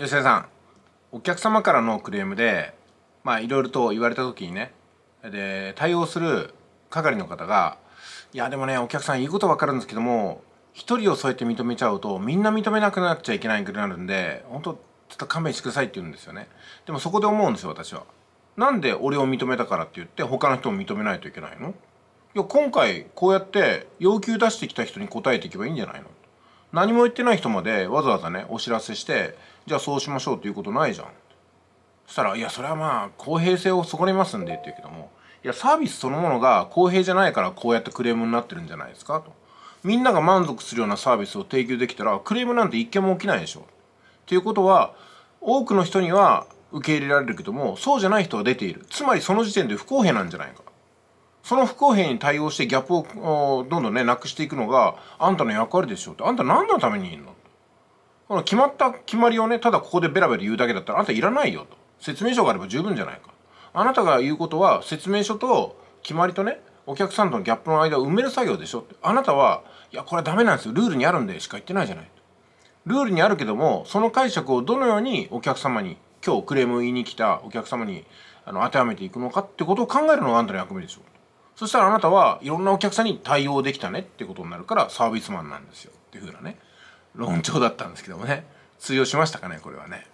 吉田さんお客様からのクレームでまあいろいろと言われた時にねで対応する係の方が「いやでもねお客さんいいことわかるんですけども1人をそうやって認めちゃうとみんな認めなくなっちゃいけないっらいになるんで本当ちょっと勘弁してください」って言うんですよねでもそこで思うんですよ私は。なんで俺を認めたからって言って他の人も認めないといけないのいや今回こうやって要求出してきた人に答えていけばいいんじゃないの何も言ってない人までわざわざねお知らせしてじゃあそうしましょうっていうことないじゃんそしたらいやそれはまあ公平性を損ねますんでって言うけどもいやサービスそのものが公平じゃないからこうやってクレームになってるんじゃないですかとみんなが満足するようなサービスを提供できたらクレームなんて一件も起きないでしょっていうことは多くの人には受け入れられるけどもそうじゃない人は出ているつまりその時点で不公平なんじゃないかその不公平に対応してギャップをどんどんね、なくしていくのが、あんたの役割でしょって、あんた何のためにいんのこの決まった決まりをね、ただここでベラベラ言うだけだったら、あんたいらないよと。説明書があれば十分じゃないか。あなたが言うことは、説明書と決まりとね、お客さんとのギャップの間を埋める作業でしょって。あなたは、いや、これはダメなんですよ。ルールにあるんでしか言ってないじゃない。ルールにあるけども、その解釈をどのようにお客様に、今日クレームを言いに来たお客様にあの当てはめていくのかってことを考えるのがあんたの役目でしょう。そしたらあなたはいろんなお客さんに対応できたねってことになるからサービスマンなんですよっていうふうなね論調だったんですけどもね通用しましたかねこれはね。